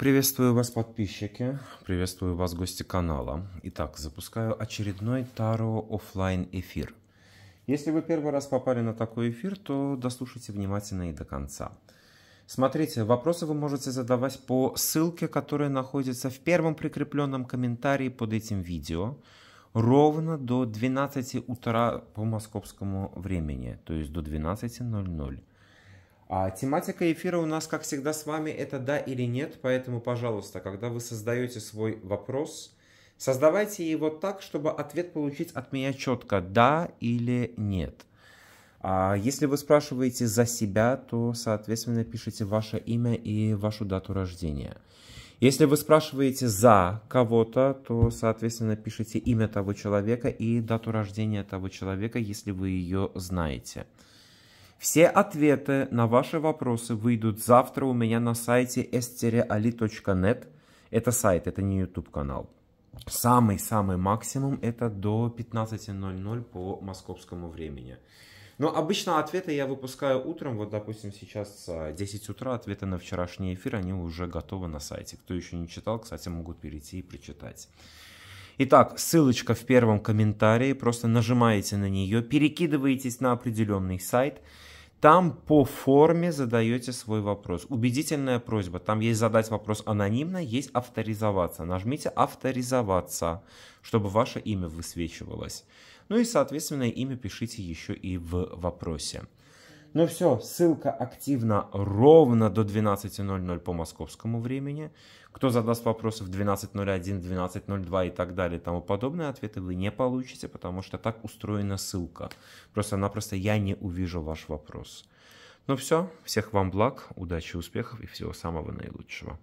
Приветствую вас, подписчики, приветствую вас, гости канала. Итак, запускаю очередной Таро офлайн эфир. Если вы первый раз попали на такой эфир, то дослушайте внимательно и до конца. Смотрите, вопросы вы можете задавать по ссылке, которая находится в первом прикрепленном комментарии под этим видео, ровно до 12 утра по московскому времени, то есть до 12.00. А тематика эфира у нас, как всегда, с вами это да или нет, поэтому, пожалуйста, когда вы создаете свой вопрос, создавайте его так, чтобы ответ получить от меня четко да или нет. А если вы спрашиваете за себя, то, соответственно, пишите ваше имя и вашу дату рождения. Если вы спрашиваете за кого-то, то, соответственно, пишите имя того человека и дату рождения того человека, если вы ее знаете. Все ответы на ваши вопросы выйдут завтра у меня на сайте s Это сайт, это не YouTube канал. Самый-самый максимум это до 15.00 по московскому времени. Но обычно ответы я выпускаю утром, вот допустим сейчас 10 а, утра, ответы на вчерашний эфир, они уже готовы на сайте. Кто еще не читал, кстати, могут перейти и прочитать. Итак, ссылочка в первом комментарии, просто нажимаете на нее, перекидываетесь на определенный сайт – там по форме задаете свой вопрос. Убедительная просьба. Там есть задать вопрос анонимно, есть авторизоваться. Нажмите авторизоваться, чтобы ваше имя высвечивалось. Ну и, соответственно, имя пишите еще и в вопросе. Ну все, ссылка активна ровно до 12.00 по московскому времени. Кто задаст вопросы в 12.01, 12.02 и так далее и тому подобное, ответы вы не получите, потому что так устроена ссылка. Просто-напросто я не увижу ваш вопрос. Ну все, всех вам благ, удачи, успехов и всего самого наилучшего.